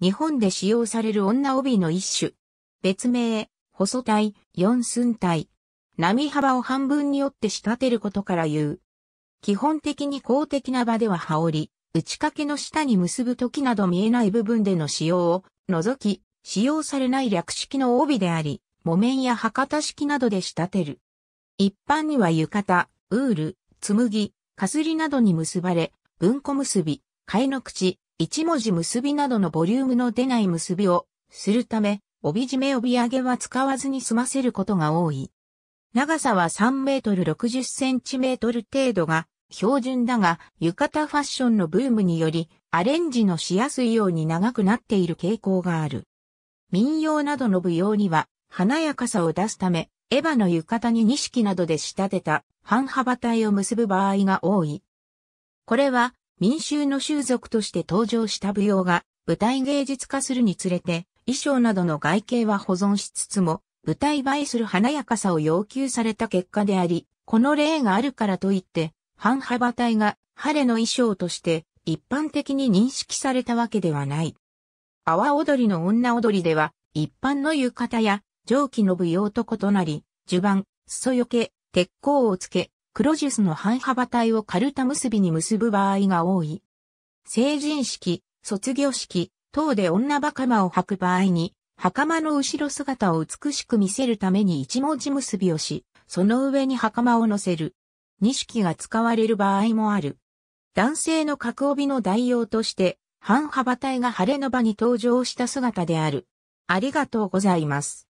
日本で使用される女帯の一種。別名、細体、四寸体。波幅を半分によって仕立てることから言う。基本的に公的な場では羽織、打ち掛けの下に結ぶ時など見えない部分での使用を除き、使用されない略式の帯であり、木綿や博多式などで仕立てる。一般には浴衣、ウール、紬、かすりなどに結ばれ、文庫結び、替えの口、一文字結びなどのボリュームの出ない結びをするため、帯締め帯揚げは使わずに済ませることが多い。長さは3メートル60センチメートル程度が標準だが、浴衣ファッションのブームにより、アレンジのしやすいように長くなっている傾向がある。民謡などの舞踊には、華やかさを出すため、エヴァの浴衣に錦などで仕立てた半幅体を結ぶ場合が多い。これは民衆の習俗として登場した舞踊が舞台芸術化するにつれて、衣装などの外形は保存しつつも、舞台映えする華やかさを要求された結果であり、この例があるからといって、半幅体が晴れの衣装として一般的に認識されたわけではない。阿波踊りの女踊りでは、一般の浴衣や蒸気の舞踊と異なり、襦袢、裾よけ、鉄鋼をつけ、黒ジュスの半幅体をカルタ結びに結ぶ場合が多い。成人式、卒業式等で女袴を履く場合に、袴の後ろ姿を美しく見せるために一文字結びをし、その上に袴を乗せる。二式が使われる場合もある。男性の角帯の代用として、半幅体が晴れの場に登場した姿である。ありがとうございます。